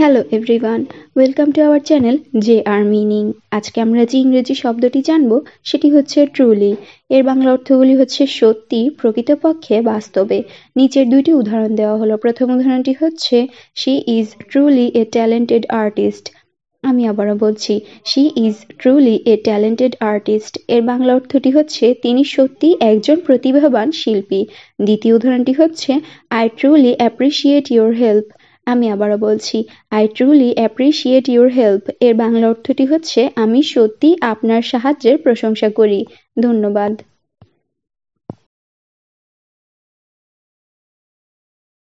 hello everyone welcome to our channel J R meaning আজকে আমরা যে ইংরেজি শব্দটি জানব সেটি হচ্ছে ট্রুলি এর বাংলা অর্থগুলি হচ্ছে সত্যি প্রকৃতপক্ষে বাস্তবে নিচের দুইটি উদাহরণ দেওয়া হলো প্রথম উদাহরণটি হচ্ছে she is truly a talented artist আমি আবারও বলছি she is truly a talented artist এর বাংলা অর্থটি হচ্ছে তিনি সত্যি একজন প্রতিভাবান শিল্পী দ্বিতীয় উদাহরণটি হচ্ছে I truly appreciate your help আমি আবারও বলছি I truly appreciate your help এর বাংলা অর্থটি হচ্ছে আমি সত্যি আপনার সাহায্যের প্রশংসা করি ধন্যবাদ